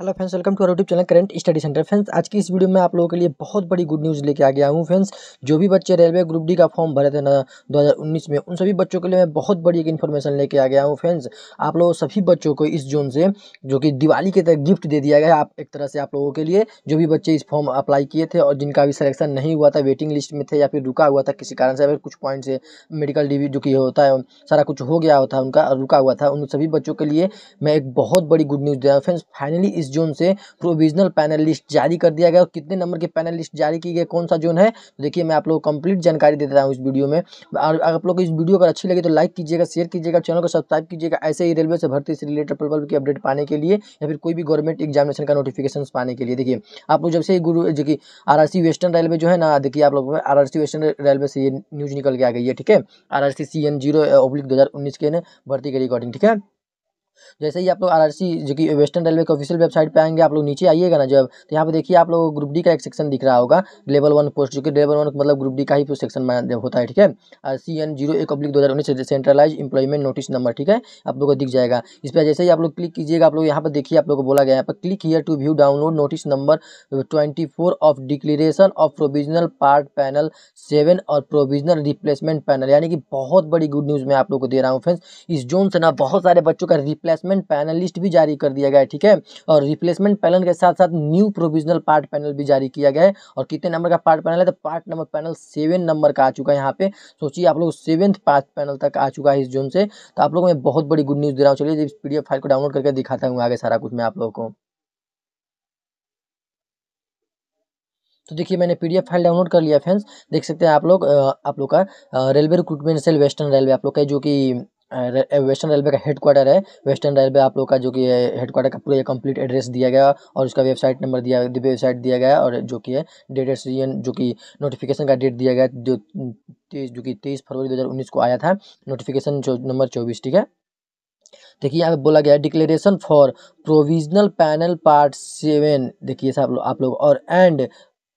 Hello friends welcome to our YouTube channel current study centre friends आज की इस video में आप लोगों के लिए बहुत बड़ी गुड न्यूज़ लेके आ गया हूँ फ्रेंड्स जो भी बच्चे रेलवे ग्रुप डी का फॉर्म भरे थे ना 2019 में उन सभी बच्चों के लिए मैं बहुत बड़ी एक इन्फॉर्मेशन लेके आ गया हूँ फ्रेंड्स आप लोग सभी बच्चों को इस जोन से जो कि दिवाली के तहत गिफ्ट दे दिया गया है आप एक तरह से आप लोगों के लिए जो भी बच्चे इस फॉर्म अप्लाई किए थे और जिनका भी सिलेक्शन नहीं हुआ था वेटिंग लिस्ट में थे या फिर रुका हुआ था किसी कारण से अगर कुछ पॉइंट से मेडिकल डिवी जो कि होता है सारा कुछ हो गया होता उनका रुका हुआ था उन सभी बच्चों के लिए मैं एक बहुत बड़ी गुड न्यूज़ दे रहा हूँ फ्रेंड्स फाइनली इस जोन से प्रोविजनल पैनल लिस्ट जारी कर दिया गया और कितने नंबर के पैनल लिस्ट जारी की गई कौन सा जोन है तो देखिए मैं आप लोग कंप्लीट जानकारी देता हूँ इस वीडियो में और आप लोग इस वीडियो अगर अच्छी लगी तो लाइक कीजिएगा शेयर कीजिएगा चैनल को सब्सक्राइब कीजिएगा ऐसे ही रेलवे से भर्ती से रिलेटेड प्रबल की अपडेट पाने के लिए या फिर कोई भी गवर्नमेंट एग्जामिनेशन का नोटिफिकेशन पाने के लिए देखिए आप लोग जब से गुरु जो कि आर वेस्टर्न रेलवे जो है ना देखिए आप लोग आर वेस्टर्न रेलवे से ये न्यूज़ निकल के आ गई है ठीक है R R C C N zero oblique दो के भर्ती के रिकॉर्डिंग ठीक है जैसे ही आप लोग आरआरसी जो कि वेस्टर्न रेलवे के ऑफिशियल वेबसाइट पे आएंगे आप लोग नीचे आइएगा ना जब तो यहाँ पे देखिए आप लोग ग्रुप डी का एक सेक्शन दिख रहा होगा लेवल वन पोस्ट जो कि लेवल वन मतलब ग्रुप डी का ही सेक्शन होता है ठीक है आर सी एन जीरो एक पब्लिक दो हज़ार उन्नीस सेंट्रलाइज इंप्लॉयमेंट नोटिस नंबर ठीक है आप लोग को दिख जाएगा इस पर जैसे ही आप लोग क्लिक कीजिएगा आप लोग यहाँ पर देखिए आप लोग को बोला गया यहाँ पर click here to view download notice number twenty of declaration of provisional part panel seven और प्रोविजनल रिप्लेसमेंट पैनल यानी कि बहुत बड़ी गुड न्यूज़ मैं आप लोग को दे रहा हूँ फ्रेंड्स इस जोन से ना बहुत सारे बच्चों का रिप्लेसमेंट पैनल लिस्ट भी जारी कर दिया गया है ठीक है और रिप्लेसमेंट पैनल के साथ साथ न्यू प्रोविजनल पार्ट पैनल भी जारी किया गया है और कितने नंबर का पार्ट पैनल है तो part number panel seven number का आ चुका है यहाँ पे सोचिए आप लोग सेवेंथ पार्ट पैनल तक आ चुका है इस जोन से तो आप लोग मैं बहुत बड़ी गुड न्यूज़ दे रहा हूँ चलिए इस पी फाइल को डाउनलोड करके दिखाता हूँ आगे सारा कुछ मैं आप लोगों को तो देखिए मैंने पीडीएफ फाइल डाउनलोड कर लिया फ्रेंड्स देख सकते हैं आप लोग आप लोग का railway recruitment cell western railway आप लोग का जो कि वेस्टर्न रेलवे का हेडक्वार्टर है वेस्टर्न रेलवे आप लोग का जो कि हेडक्वार्टर का पूरा कंप्लीट एड्रेस दिया गया और उसका वेबसाइट नंबर दिया गया वेबसाइट दिया गया और जो कि है डेट एसडीएन जो कि नोटिफिकेशन का डेट दिया गया जो तेईस जो कि तेईस फरवरी 2019 को आया था नोटिफिकेशन नंबर चौबीस ठीक है देखिए यहाँ पे बोला गया declaration for provisional panel part seven देखिए आप लोग और and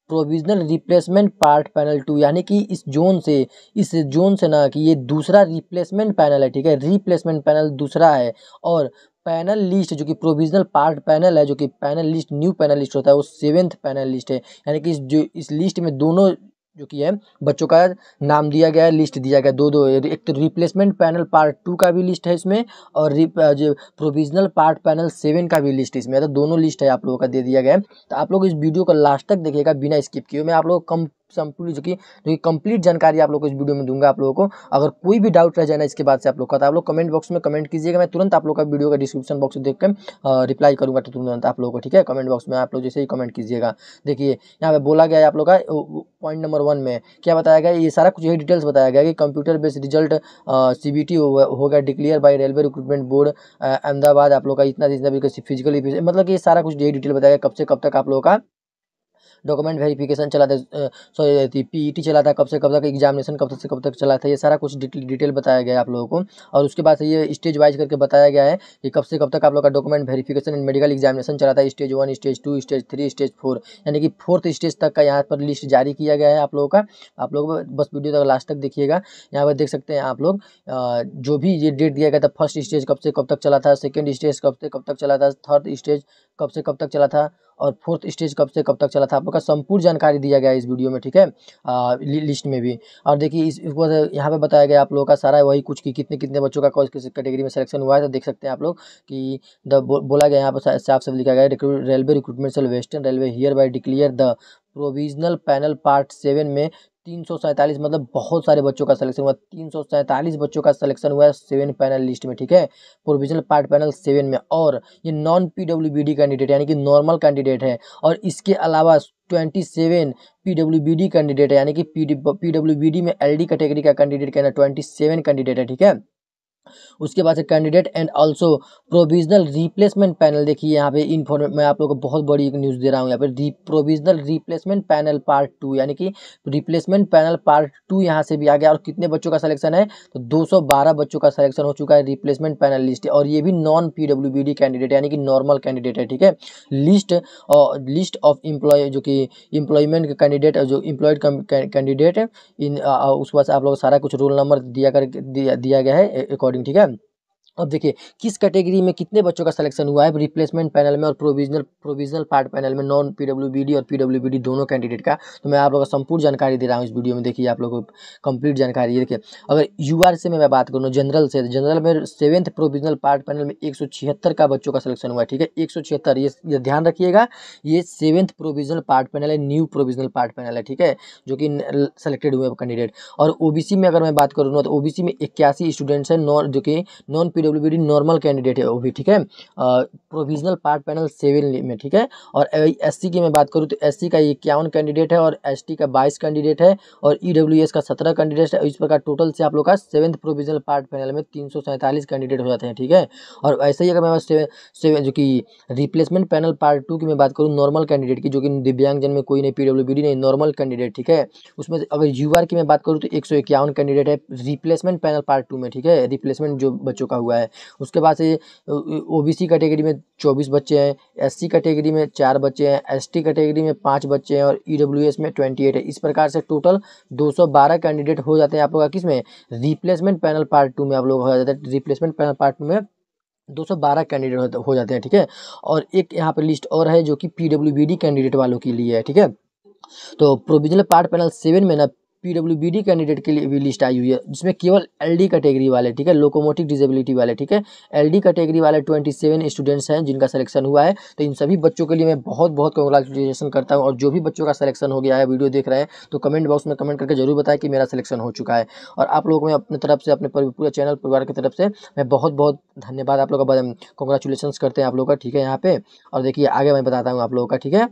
provisional replacement part panel two यानी कि इस जोन से इस जोन से ना कि ये दूसरा रिप्लेसमेंट पैनल है ठीक है रिप्लेसमेंट पैनल दूसरा है और पैनल लिस्ट जो कि प्रोविजनल पार्ट पैनल है जो कि panel list new panel list होता है वो सेवेंथ पैनल लिस्ट है यानी कि इस जो इस लिस्ट में दोनों जो कि है बच्चों का नाम दिया गया है लिस्ट दिया गया दो दो एक तो रिप्लेसमेंट पैनल पार्ट टू का भी लिस्ट है इसमें और जो प्रोविजनल पार्ट पैनल सेवन का भी लिस्ट इसमें तो दोनों लिस्ट है आप लोगों का दे दिया गया है तो आप लोग इस वीडियो को लास्ट तक देखिएगा बिना स्किप किए मैं आप लोग को संपूर्ण जो कि जो कि कंप्लीट जानकारी आप लोग को इस वीडियो में दूंगा आप लोगों को अगर कोई भी डाउट रह जाए ना इसके बाद से आप लोग का तो आप लोग कमेंट बॉक्स में कमेंट कीजिएगा मैं तुरंत आप लोग का वीडियो का डिस्क्रिप्शन बॉक्स देख कर रिप्लाई करूँगा तो तुरंत आप लोगों को ठीक है कमेंट बॉक्स में आप लोग जैसे ही कमेंट कीजिएगा देखिए यहाँ पे बोला गया है आप लोग का पॉइंट नंबर वन में क्या बताया गया ये सारा कुछ यही डिटेल्स बताया गया कि computer based result C B T होगा declare by railway recruitment board Ahmedabad आप लोग का इतना जितना भी फिजिकल मतलब कि ये सारा कुछ यही डिटेल बताया गया कब से कब तक आप लोगों का डॉक्यूमेंट वेरिफिकेशन चला था सॉरी टी e चला था कब से कब तक एग्जामिनेशन कब तक से कब तक चला था ये सारा कुछ डिटेल बताया गया है आप लोगों को और उसके बाद ये स्टेज वाइज करके बताया गया है कि कब से कब तक आप लोग का document verification and medical examination चला था stage one stage two stage three stage four यानी कि फोर्थ स्टेज तक का यहाँ पर लिस्ट जारी किया गया है आप लोगों का आप लोग बस वीडियो तक लास्ट तक देखिएगा यहाँ पर देख सकते हैं आप लोग जो भी ये डेट दिया गया था फर्स्ट स्टेज कब से कब तक चला था सेकेंड स्टेज कब से कब तक चला था थर्ड स्टेज कब से कब तक चला था और फोर्थ स्टेज कब से कब तक चला था आपका संपूर्ण जानकारी दिया गया है इस वीडियो में ठीक है लिस्ट में भी और देखिए इस इसको यहाँ पे बताया गया आप लोगों का सारा वही कुछ कि कितने कितने बच्चों का किस कैटेगरी में सिलेक्शन हुआ है तो देख सकते हैं आप लोग कि द बो, बोला गया यहाँ पर साफ साफ लिखा गया railway recruitment cell western railway hereby declare the provisional panel part seven में तीन सौ सैंतालीस मतलब बहुत सारे बच्चों का सिलेक्शन हुआ तीन सौ सैंतालीस बच्चों का सिलेक्शन हुआ है सेवन पैनल लिस्ट में ठीक है प्रोविजनल पार्ट पैनल सेवन में और ये नॉन पीडब्ल्यूबीडी कैंडिडेट यानी कि नॉर्मल कैंडिडेट है और इसके अलावा ट्वेंटी सेवन पीडब्ल्यूबीडी कैंडिडेट है यानी कि पीडब्ल्यूबीडी में एलडी कैटेगरी का कैंडिडेट कहना ट्वेंटी सेवन कैंडिडेट है ठीक है उसके बाद से candidate and also provisional replacement panel देखिए यहाँ पे इन्फॉर्मे मैं आप लोगों को बहुत बड़ी एक न्यूज़ दे रहा हूँ यहाँ पे provisional replacement panel part two यानी कि रिप्लेसमेंट पैनल पार्ट टू यहाँ से भी आ गया और कितने बच्चों का सलेक्शन है तो 212 बच्चों का सलेक्शन हो चुका है रिप्लेसमेंट पैनल लिस्ट और ये भी नॉन पी कैंडिडेट यानी कि नॉर्मल कैंडिडेट है ठीक है लिस्ट और लिस्ट ऑफ इम्प्लॉय जो कि इम्प्लॉयमेंट के कैंडिडेट जो इम्प्लॉयड कैंडिडेट इन उसके बाद आप लोग सारा कुछ रोल नंबर दिया कर दिया गया है अकॉर्डिंग again. अब देखिए किस कैटेगरी में कितने बच्चों का सिलेक्शन हुआ है रिप्लेसमेंट पैनल में और प्रोविजनल प्रोविजनल पार्ट पैनल में नॉन पीडब्ल्यूबीडी और पीडब्ल्यूबीडी दोनों कैंडिडेट का तो मैं आप लोगों को संपूर्ण जानकारी दे रहा हूँ इस वीडियो में देखिए आप लोगों को कंप्लीट जानकारी देखिए अगर यू से मैं बात करूँ जनरल से जनरल में सेवेंथ प्रोविजनल पार्ट पैनल में एक का बच्चों का सिलेक्शन हुआ है ठीक है एक ये ध्यान रखिएगा ये सेवेंथ प्रोविजनल पार्ट पैनल है न्यू प्रोविजनल पार्ट पैनल है ठीक है जो कि सेलेक्टेड हुए कैंडिडेट और ओबीसी में अगर मैं बात करूँ तो ओबीसी में इक्यासी स्टूडेंट्स हैं नॉन जो कि non P W D normal candidate है वो भी ठीक है प्रोविजनल पार्ट पैनल सेवन में ठीक है और एस की मैं बात करूँ तो एस का इक्यावन कैंडिडेट है और एस का बाईस कैंडिडेट है और ई e का सत्रह कैंडिडेट है इस प्रकार टोटल से आप लोग का सेवन्थ प्रोविजनल पार्ट पैनल में तीन कैंडिडेट हो जाते हैं ठीक है और ऐसे ही अगर मैं जो कि रिप्लेसमेंट पैनल पार्ट टू की मैं बात करूँ नॉर्मल कैंडिडेट की जो कि दिव्यांगजन में कोई नहीं डी नहीं नॉर्मल कैंडिडेट ठीक है उसमें अगर आर की मैं बात करूँ तो एक कैंडिडेट है रिप्लेसमेंट पैनल पार्ट टू में ठीक है रिप्लेसमेंट जो बच्चों का हुआ है है उसके बाद से ओ बी सी कैटेगरी में चौबीस बच्चे हैं एस सी कैटेगरी में चार बच्चे हैं एस टी कैटेगरी में पाँच बच्चे हैं और ई डब्ल्यू एस में ट्वेंटी एट है इस प्रकार से टोटल दो सौ बारह कैंडिडेट हो जाते हैं आप लोग का में रिप्लेसमेंट पैनल पार्ट टू में आप लोग हो जाते हैं रिप्लेसमेंट पैनल पार्ट टू में 212 कैंडिडेट हो जाते हैं ठीक है और एक यहाँ पर लिस्ट और है जो कि पीडब्ल्यूबीडी कैंडिडेट वालों के लिए है ठीक है तो प्रोविजनल पार्ट पैनल सेवन में ना पीडब्ल्यूबीडी कैंडिडेट के लिए भी लिस्ट आई हुई है जिसमें केवल एलडी कैटेगरी वाले ठीक है लोकोमोटिव डिजेबिलिटी वाले ठीक है एलडी कैटेगरी वाले ट्वेंटी सेवन स्टूडेंट्स हैं जिनका सिलेक्शन हुआ है तो इन सभी बच्चों के लिए मैं बहुत बहुत कंग्रेचुलेसन करता हूँ और जो भी बच्चों का सिलेक्शन हो गया है वीडियो देख रहे हैं तो कमेंट बॉक्स में कमेंट करके जरूर बताएं कि मेरा सिलेक्शन हो चुका है और आप लोगों को मैं तरफ से अपने पूरे चैनल परिवार की तरफ से मैं बहुत बहुत धन्यवाद आप लोग का कंग्रेचुलेसन करते हैं आप लोग का ठीक है यहाँ पे और देखिए आगे मैं बताता हूँ आप लोगों का ठीक है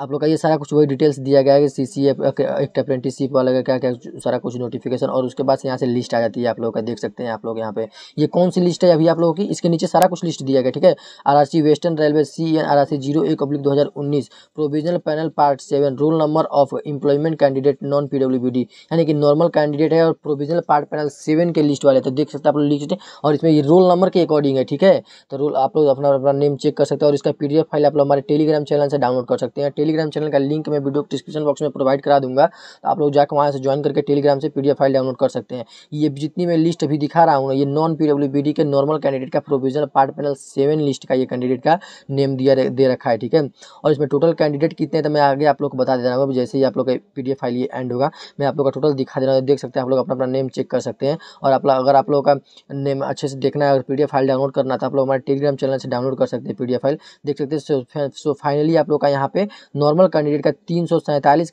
आप लोग का ये सारा कुछ वही डिटेल्स दिया गया है सी सी एफ एक अप्रेंटिसशिप वाला का क्या क्या सारा कुछ नोटिफिकेशन और उसके बाद से यहाँ से लिस्ट आ जाती है आप लोग का देख सकते हैं आप लोग यहाँ पे ये कौन सी लिस्ट है अभी आप लोगों की इसके नीचे सारा कुछ लिस्ट दिया गया ठीक है R western railway C N R R C zero एक पब्लिक दो हज़ार उन्नीस provisional panel part seven roll number of employment candidate non P W B D यानी कि नॉर्मल कैंडिडेट है और प्रोविजनल पार्ट पैनल सेवन के लिस्ट वाले तो देख सकते हैं आप लोग लिस्ट और इसमें ये रोल नंबर के अकॉर्डिंग है ठीक है तो रोल आप लोग अपना अपना नेम चेक कर सकते हैं और इसका पी फाइल आप लोग हमारे टेलीग्राम चैनल से डाउनलोड कर सकते हैं टेलीग्राम चैनल का लिंक मैं वीडियो डिस्क्रिप्शन बॉक्स में प्रोवाइड करा दूंगा तो आप लोग जाकर वहाँ से ज्वाइन करके टेलीग्राम से पीडीएफ फाइल डाउनलोड कर सकते हैं ये जितनी मैं लिस्ट अभी दिखा रहा हूँ ये नॉन पी के नॉर्मल कैंडिडेट का provision part panel seven list का ये कैंडिडेट का नेम दिया दे रखा है ठीक है और इसमें टोटल कैंडिडेट कितने तो मैं आगे आप लोग को बता दे रहा हूँ जैसे ही आप लोग का पी फाइल ये एंड होगा मैं आप लोग का टोटल दिखा दे रहा हूँ देख सकते हैं आप लोग अपना अपना नेम चेक कर सकते हैं और आप अगर आप लोग का नेम अच्छे से देखना है अगर पी फाइल डाउनलोड करना था तो आप लोग हमारे टेलीग्राम चैनल से डाउनलोड कर सकते हैं पी फाइल देख सकते हैं सो फाइनली आप लोग का यहाँ पे नॉर्मल कैंडिडेट का तीन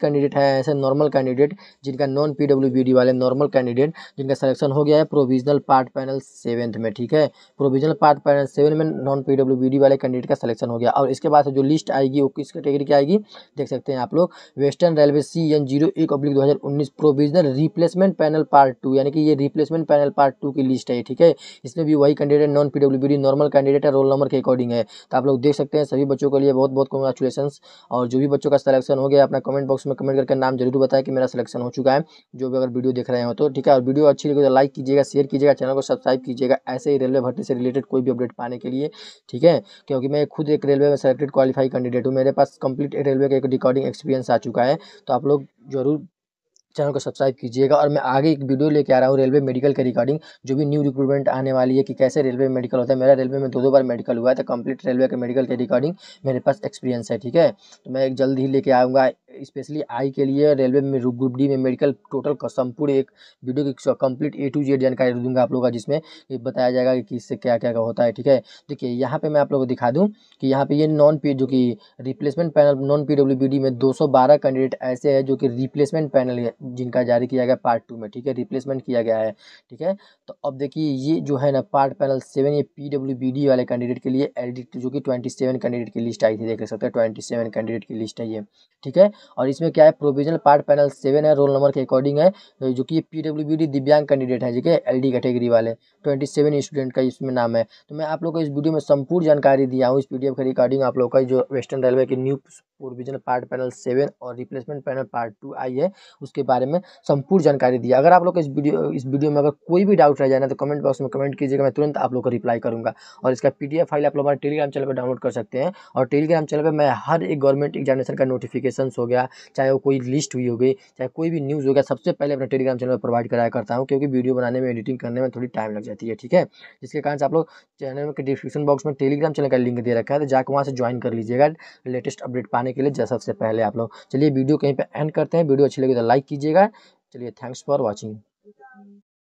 कैंडिडेट है ऐसे नॉर्मल कैंडिडेट जिनका नॉन पी वाले नॉर्मल कैंडिडेट जिनका सिलेक्शन हो गया है प्रोविजनल पार्ट पैनल सेवेंथ में ठीक है प्रोविजनल पार्ट पैनल सेवन में नॉन पी वाले कैंडिडेट का सिलेक्शन हो गया और इसके बाद जो लिस्ट आएगी वो किस कैटेगरी की आएगी देख सकते हैं आप लोग western railway C N zero एक अब्लिक दो हज़ार उन्नीस provisional replacement panel part two यानी कि ये रिप्लेसमेंट पैनल पार्ट टू की लिस्ट है ठीक है इसमें भी वही candidate non P normal candidate है रोल नंबर के अकॉर्डिंग है तो आप लोग देख सकते हैं सभी बच्चों के लिए बहुत बहुत कॉन्ग्रेचुलेसन और जो भी बच्चों का सिलेक्शन हो गया अपना कमेंट बॉक्स में कमेंट करके नाम जरूर बताया कि मेरा सिलेक्शन हो चुका है जो भी अगर वीडियो देख रहे हो तो ठीक है और वीडियो अच्छी लगी तो लाइक कीजिएगा शेयर कीजिएगा चैनल को सब्सक्राइब कीजिएगा ऐसे ही रेलवे भर्ती से रिलेटेड कोई भी अपडेट पाने के लिए ठीक है क्योंकि मैं खुद एक रेलवे में सेलेक्टेड क्वालिफाई कैंडिडेट हूँ मेरे पास कंप्लीट रेलवे का एक रिकॉर्डिंग एक्सपीरियंस आ चुका है तो आप लोग जरूर चैनल को सब्सक्राइब कीजिएगा और मैं आगे एक वीडियो लेके आ रहा हूँ रेलवे मेडिकल के रिगार्डिंग जो भी न्यू रिक्रूटमेंट आने वाली है कि कैसे रेलवे मेडिकल होता है मेरा रेलवे में दो दो बार मेडिकल हुआ है तो कंप्लीट रेलवे के मेडिकल के रिगार्डिंग मेरे पास एक्सपीरियंस है ठीक है तो मैं एक जल्द ही लेके आऊँगा स्पेशली आई के लिए रेलवे में ग्रुप डी में मेडिकल टोटल का संपूर्ण एक वीडियो की कंप्लीट ए टू जेड जानकारी दूंगा आप लोगों का जिसमें ये बताया जाएगा कि किससे क्या क्या होता है ठीक है देखिए यहाँ पे मैं आप लोगों को दिखा दूँ कि यहाँ पे ये नॉन पी जो कि रिप्लेसमेंट पैनल नॉन पी में दो कैंडिडेट ऐसे है जो कि रिप्लेसमेंट पैनल जिनका जारी किया गया पार्ट टू में ठीक है रिप्लेसमेंट किया गया है ठीक है तो अब देखिए ये जो है ना पार्ट पैनल सेवन ये पी वाले कैंडिडेट के लिए एडिट जो कि ट्वेंटी कैंडिडेट की लिस्ट आई थी देख सकते हैं ट्वेंटी कैंडिडेट की लिस्ट है ये ठीक है और इसमें क्या है प्रोविजनल पार्ट पैनल सेवन है रोल नंबर के अकॉर्डिंग है तो जो कि पी डब्ल्यू डी दिव्यांग कैंडिडेट है ठीक है एल डी कैटेगरी वाले ट्वेंटी सेवन स्टूडेंट का इसमें नाम है तो मैं आप लोग को इस वीडियो में संपूर्ण जानकारी दिया हूँ इस पी के रिकॉर्डिंग आप लोग का जो वेस्टर्न रेलवे की new provisional part panel seven और रिप्लेसमेंट पैनल पार्ट टू आई है उसके बारे में संपूर्ण जानकारी दिया अगर आप लोग इस वीडियो इस वीडियो में अगर कोई भी डाउट रह जाए तो कमेंट बॉक्स में कमेंट कीजिएगा मैं तुरंत आप लोग को रिप्लाई करूँगा और इसका पी फाइल आप लोग हमारे टेलीग्राम चैनल पर डाउनलोड कर सकते हैं और टेलीग्राम चैनल पर मैं हर एक गवर्नमेंट एग्जामिनेशन का नोटिफिकेशन हो गया गया चाहे वो कोई लिस्ट हुई होगी चाहे कोई भी न्यूज़ हो गया सबसे पहले अपने टेलीग्राम चैनल पर प्रोवाइड कराया करता हूँ क्योंकि वीडियो बनाने में एडिटिंग करने में थोड़ी टाइम लग जाती है ठीक है जिसके कारण से आप लोग चैनल के डिस्क्रिप्शन बॉक्स में टेलीग्राम चैनल का लिंक दे रखा है तो जाकर वहाँ से ज्वाइन कर लीजिएगा लेटेस्ट अपडेट पाने के लिए जैसे सबसे पहले आप लोग चलिए वीडियो कहीं पर एंड करते हैं वीडियो अच्छी लगी तो लाइक कीजिएगा चलिए थैंक्स फॉर वॉचिंग